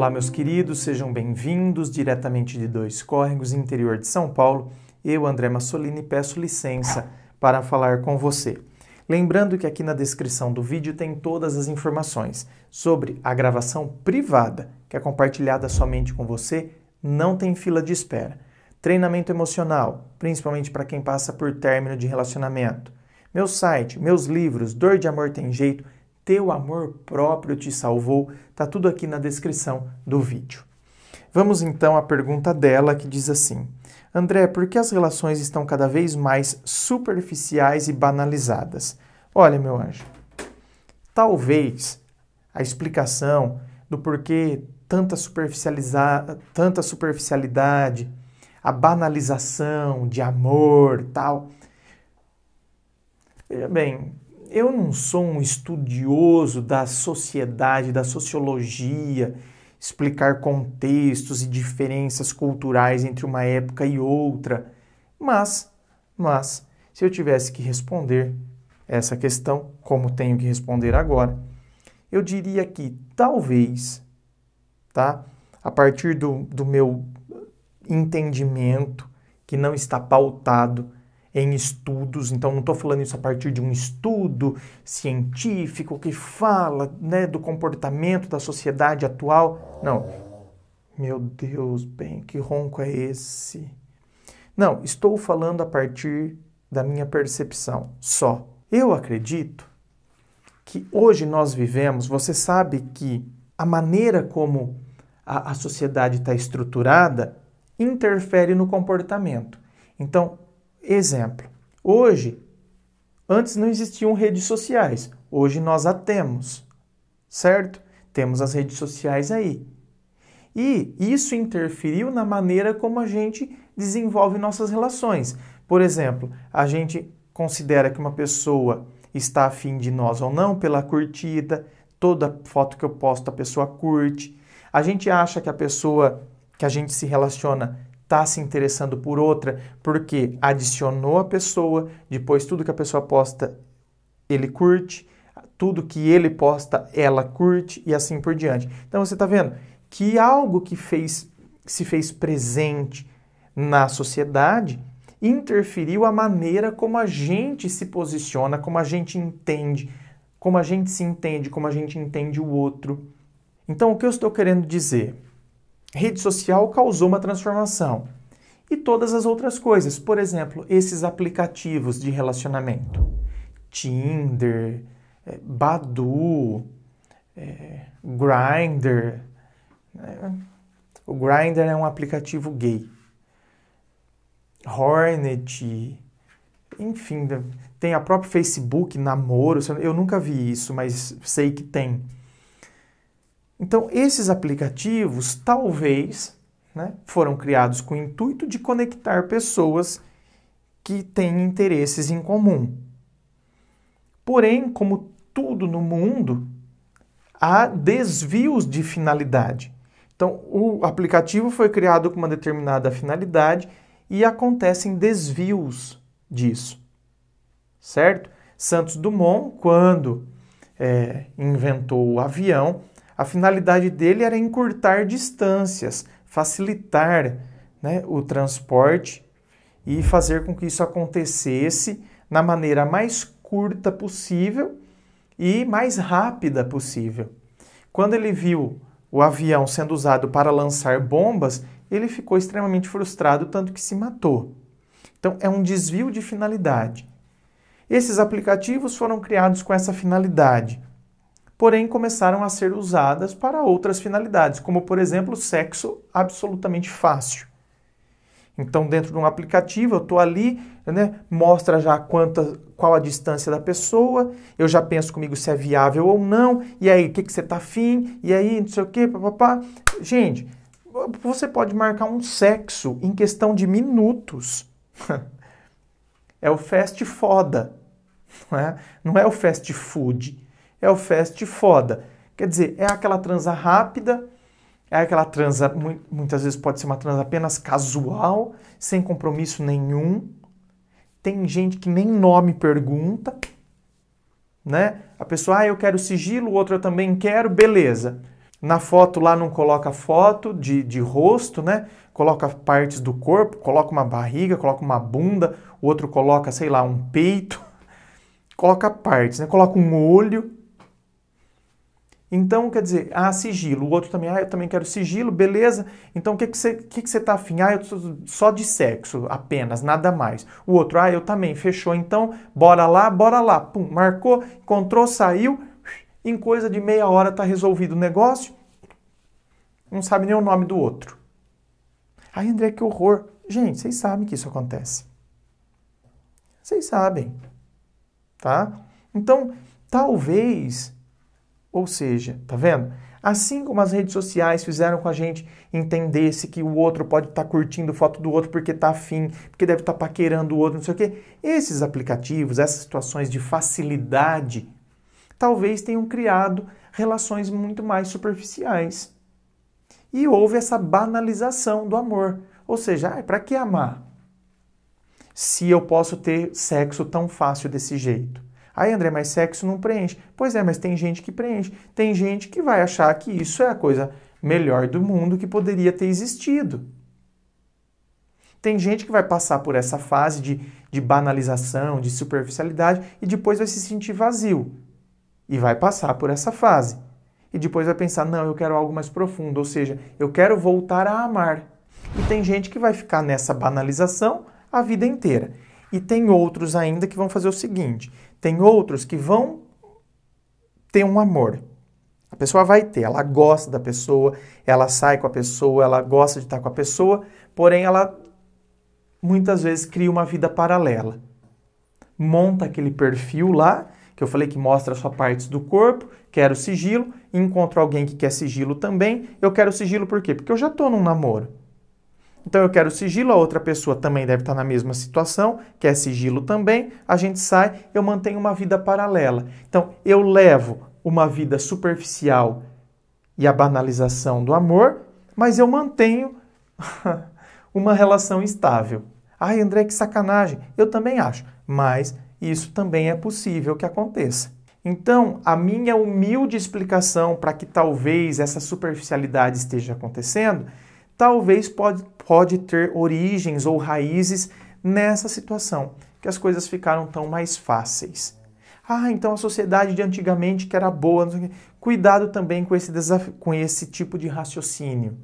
Olá, meus queridos, sejam bem-vindos diretamente de Dois Córregos, interior de São Paulo. Eu, André Massolini, peço licença para falar com você. Lembrando que aqui na descrição do vídeo tem todas as informações sobre a gravação privada, que é compartilhada somente com você, não tem fila de espera. Treinamento emocional, principalmente para quem passa por término de relacionamento. Meu site, meus livros, Dor de Amor Tem Jeito, teu amor próprio te salvou. Tá tudo aqui na descrição do vídeo. Vamos então à pergunta dela que diz assim: André, por que as relações estão cada vez mais superficiais e banalizadas? Olha, meu anjo, talvez a explicação do porquê tanta, superficializar, tanta superficialidade, a banalização de amor, tal. Veja eh, bem, eu não sou um estudioso da sociedade, da sociologia, explicar contextos e diferenças culturais entre uma época e outra, mas, mas, se eu tivesse que responder essa questão, como tenho que responder agora, eu diria que talvez, tá? A partir do, do meu entendimento, que não está pautado em estudos, então não estou falando isso a partir de um estudo científico que fala né, do comportamento da sociedade atual. Não. Meu Deus, bem, que ronco é esse? Não, estou falando a partir da minha percepção só. Eu acredito que hoje nós vivemos, você sabe que a maneira como a, a sociedade está estruturada interfere no comportamento. Então, Exemplo: hoje, antes não existiam redes sociais, hoje nós a temos, certo? Temos as redes sociais aí. E isso interferiu na maneira como a gente desenvolve nossas relações. Por exemplo, a gente considera que uma pessoa está afim de nós ou não pela curtida, toda foto que eu posto a pessoa curte. A gente acha que a pessoa que a gente se relaciona está se interessando por outra porque adicionou a pessoa, depois tudo que a pessoa posta ele curte, tudo que ele posta ela curte e assim por diante. Então você está vendo que algo que fez se fez presente na sociedade interferiu a maneira como a gente se posiciona, como a gente entende, como a gente se entende, como a gente entende o outro. Então o que eu estou querendo dizer? Rede social causou uma transformação. E todas as outras coisas, por exemplo, esses aplicativos de relacionamento: Tinder, eh, Badu, é, eh, Grindr. Né? o Grindr é um aplicativo gay. Hornet, enfim, tem a própria Facebook, namoro. Eu nunca vi isso, mas sei que tem. Então, esses aplicativos talvez né, foram criados com o intuito de conectar pessoas que têm interesses em comum. Porém, como tudo no mundo, há desvios de finalidade. Então, o aplicativo foi criado com uma determinada finalidade e acontecem desvios disso, certo? Santos Dumont, quando é, inventou o avião, a finalidade dele era encurtar distâncias, facilitar né, o transporte e fazer com que isso acontecesse na maneira mais curta possível e mais rápida possível. Quando ele viu o avião sendo usado para lançar bombas, ele ficou extremamente frustrado, tanto que se matou. Então, é um desvio de finalidade. Esses aplicativos foram criados com essa finalidade porém começaram a ser usadas para outras finalidades, como por exemplo sexo absolutamente fácil. Então, dentro de um aplicativo, eu estou ali, né, mostra já quanta, qual a distância da pessoa, eu já penso comigo se é viável ou não, e aí, o que, que você está afim, e aí, não sei o quê, papapá. Gente, você pode marcar um sexo em questão de minutos. é o fast foda, não é, não é o fast food é o fast foda. Quer dizer, é aquela transa rápida, é aquela transa, muitas vezes pode ser uma transa apenas casual, sem compromisso nenhum. Tem gente que nem nome pergunta, né? A pessoa, ah, eu quero sigilo, o outro eu também quero, beleza. Na foto lá não coloca foto de, de rosto, né? Coloca partes do corpo, coloca uma barriga, coloca uma bunda, o outro coloca, sei lá, um peito, coloca partes, né? Coloca um olho. Então, quer dizer, ah, sigilo. O outro também, ah, eu também quero sigilo, beleza. Então, o que, que você que que você tá afim? Ah, eu sou só de sexo, apenas, nada mais. O outro, ah, eu também, fechou. Então, bora lá, bora lá. Pum, marcou, encontrou, saiu. Em coisa de meia hora tá resolvido o negócio. Não sabe nem o nome do outro. Ai, André, que horror. Gente, vocês sabem que isso acontece. Vocês sabem. Tá? Então, talvez ou seja, tá vendo? Assim como as redes sociais fizeram com a gente entendesse que o outro pode estar tá curtindo foto do outro porque está afim, porque deve estar tá paquerando o outro, não sei o quê, esses aplicativos, essas situações de facilidade, talvez tenham criado relações muito mais superficiais. E houve essa banalização do amor. Ou seja, ah, para que amar? Se eu posso ter sexo tão fácil desse jeito. Aí, André, mas sexo não preenche. Pois é, mas tem gente que preenche. Tem gente que vai achar que isso é a coisa melhor do mundo que poderia ter existido. Tem gente que vai passar por essa fase de, de banalização, de superficialidade e depois vai se sentir vazio. E vai passar por essa fase. E depois vai pensar: não, eu quero algo mais profundo, ou seja, eu quero voltar a amar. E tem gente que vai ficar nessa banalização a vida inteira. E tem outros ainda que vão fazer o seguinte: tem outros que vão ter um amor. A pessoa vai ter, ela gosta da pessoa, ela sai com a pessoa, ela gosta de estar com a pessoa, porém ela muitas vezes cria uma vida paralela. Monta aquele perfil lá, que eu falei que mostra só partes do corpo, quero sigilo, encontro alguém que quer sigilo também. Eu quero sigilo por quê? Porque eu já estou num namoro. Então eu quero sigilo, a outra pessoa também deve estar na mesma situação, quer sigilo também, a gente sai, eu mantenho uma vida paralela. Então eu levo uma vida superficial e a banalização do amor, mas eu mantenho uma relação estável. Ai, André, que sacanagem. Eu também acho, mas isso também é possível que aconteça. Então, a minha humilde explicação para que talvez essa superficialidade esteja acontecendo talvez pode, pode ter origens ou raízes nessa situação, que as coisas ficaram tão mais fáceis. Ah, então a sociedade de antigamente que era boa. Cuidado também com esse, desafio, com esse tipo de raciocínio.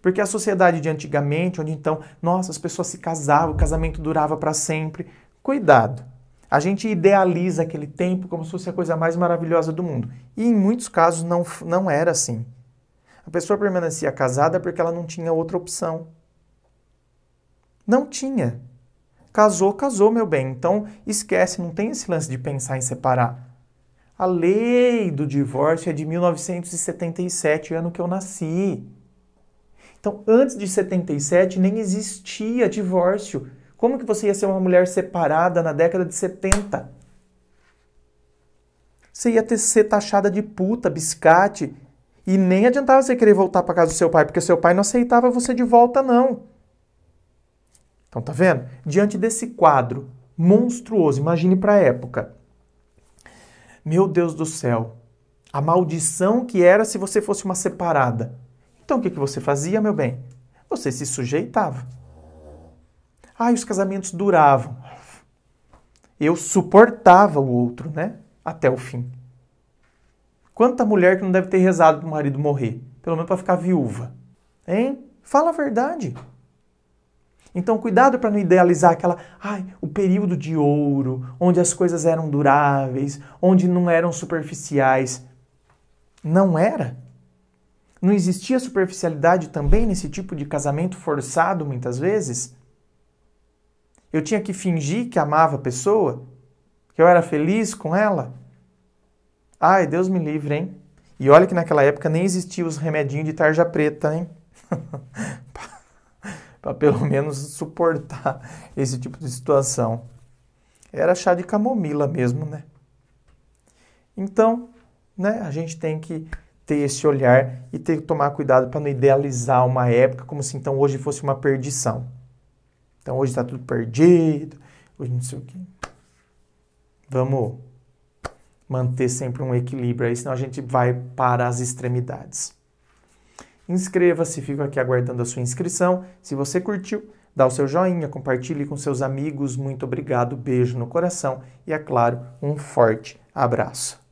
Porque a sociedade de antigamente, onde então, nossa, as pessoas se casavam, o casamento durava para sempre. Cuidado. A gente idealiza aquele tempo como se fosse a coisa mais maravilhosa do mundo. E em muitos casos não, não era assim. A pessoa permanecia casada porque ela não tinha outra opção. Não tinha. Casou, casou, meu bem. Então esquece, não tem esse lance de pensar em separar. A lei do divórcio é de 1977, ano que eu nasci. Então, antes de 77 nem existia divórcio. Como que você ia ser uma mulher separada na década de 70? Você ia ter, ser taxada de puta, biscate, e nem adiantava você querer voltar para casa do seu pai, porque seu pai não aceitava você de volta, não. Então, tá vendo? Diante desse quadro monstruoso, imagine para a época. Meu Deus do céu, a maldição que era se você fosse uma separada. Então, o que, que você fazia, meu bem? Você se sujeitava. Ah, e os casamentos duravam. Eu suportava o outro, né? Até o fim. Quanta mulher que não deve ter rezado para o marido morrer, pelo menos para ficar viúva? Hein? Fala a verdade. Então, cuidado para não idealizar aquela, ai, o período de ouro, onde as coisas eram duráveis, onde não eram superficiais. Não era. Não existia superficialidade também nesse tipo de casamento forçado, muitas vezes? Eu tinha que fingir que amava a pessoa? Que eu era feliz com ela? Ai, Deus me livre, hein? E olha que naquela época nem existiam os remedinhos de tarja preta, hein? para pelo menos suportar esse tipo de situação. Era chá de camomila mesmo, né? Então, né, a gente tem que ter esse olhar e ter que tomar cuidado para não idealizar uma época como se então hoje fosse uma perdição. Então hoje está tudo perdido, hoje não sei o quê. Vamos manter sempre um equilíbrio aí, senão a gente vai para as extremidades. Inscreva-se, fico aqui aguardando a sua inscrição. Se você curtiu, dá o seu joinha, compartilhe com seus amigos. Muito obrigado, beijo no coração e, é claro, um forte abraço.